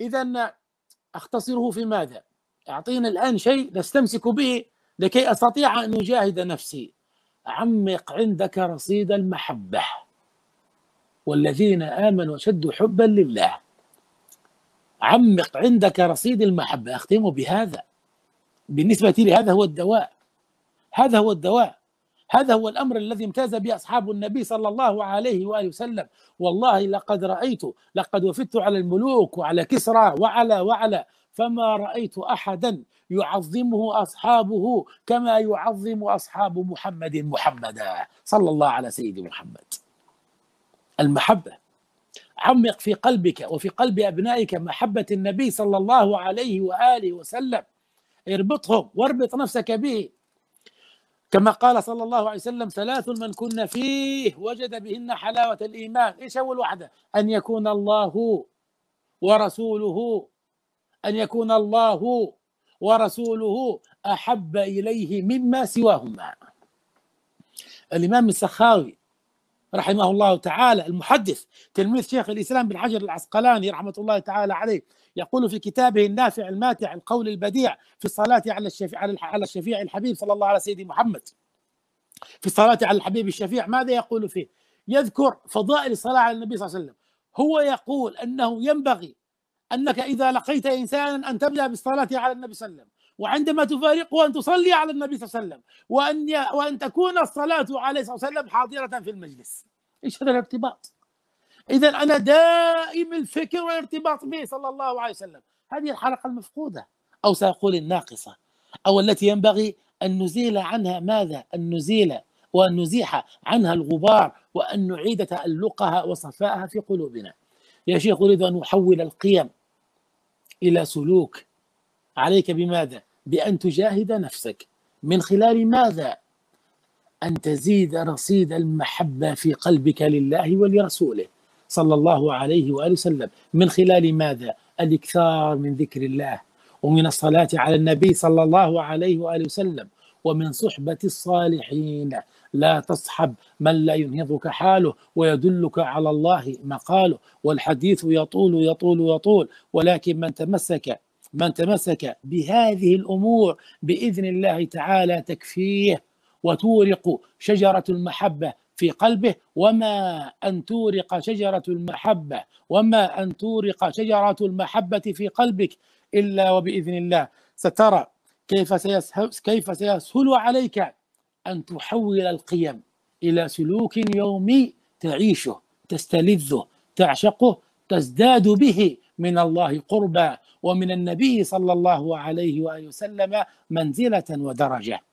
إذا أختصره في ماذا؟ أعطينا الآن شيء نستمسك به لكي أستطيع أن أجاهد نفسي عمق عندك رصيد المحبة والذين آمنوا شدوا حبا لله عمق عندك رصيد المحبة أختم بهذا بالنسبة لي هذا هو الدواء هذا هو الدواء هذا هو الأمر الذي امتاز به أصحاب النبي صلى الله عليه وآله وسلم والله لقد رأيت لقد وفدت على الملوك وعلى كسرى وعلى وعلى فما رأيت أحدا يعظمه أصحابه كما يعظم أصحاب محمد محمدا صلى الله على سيد محمد المحبة عمق في قلبك وفي قلب أبنائك محبة النبي صلى الله عليه وآله وسلم اربطهم واربط نفسك به كما قال صلى الله عليه وسلم ثلاث من كنا فيه وجد بهن حلاوة الإيمان إيش أول واحدة أن يكون الله ورسوله أن يكون الله ورسوله أحب إليه مما سواهما الإمام السخاوي رحمه الله تعالى المحدث تلميذ شيخ الاسلام بن حجر العسقلاني رحمه الله تعالى عليه يقول في كتابه النافع الماتع القول البديع في الصلاه على الشفيع على الشفيع الحبيب صلى الله على سيدنا محمد في الصلاه على الحبيب الشفيع ماذا يقول فيه؟ يذكر فضائل الصلاه على النبي صلى الله عليه وسلم هو يقول انه ينبغي انك اذا لقيت انسانا ان تبدا بالصلاه على النبي صلى الله عليه وسلم وعندما تفارقه أن تصلي على النبي صلى الله عليه وسلم وأن وأن تكون الصلاة عليه صلى الله عليه وسلم حاضرة في المجلس إيش هذا الارتباط إذا أنا دائم الفكر والارتباط به صلى الله عليه وسلم هذه الحلقة المفقودة أو سأقول الناقصة أو التي ينبغي أن نزيل عنها ماذا؟ أن نزيل وأن نزيح عنها الغبار وأن نعيد تألقها وصفائها في قلوبنا يا شيخ أريد أن أحول القيم إلى سلوك عليك بماذا؟ بأن تجاهد نفسك من خلال ماذا؟ أن تزيد رصيد المحبة في قلبك لله ولرسوله صلى الله عليه وآله وسلم من خلال ماذا؟ الإكثار من ذكر الله ومن الصلاة على النبي صلى الله عليه وآله وسلم ومن صحبة الصالحين لا تصحب من لا ينهضك حاله ويدلك على الله مقاله والحديث يطول يطول يطول ولكن من تمسك من تمسك بهذه الامور باذن الله تعالى تكفيه وتورق شجره المحبه في قلبه وما ان تورق شجره المحبه وما ان تورق شجره المحبه في قلبك الا وباذن الله سترى كيف سيسهل كيف سيسهل عليك ان تحول القيم الى سلوك يومي تعيشه تستلذه تعشقه تزداد به من الله قربى ومن النبي صلى الله عليه واله وسلم منزله ودرجه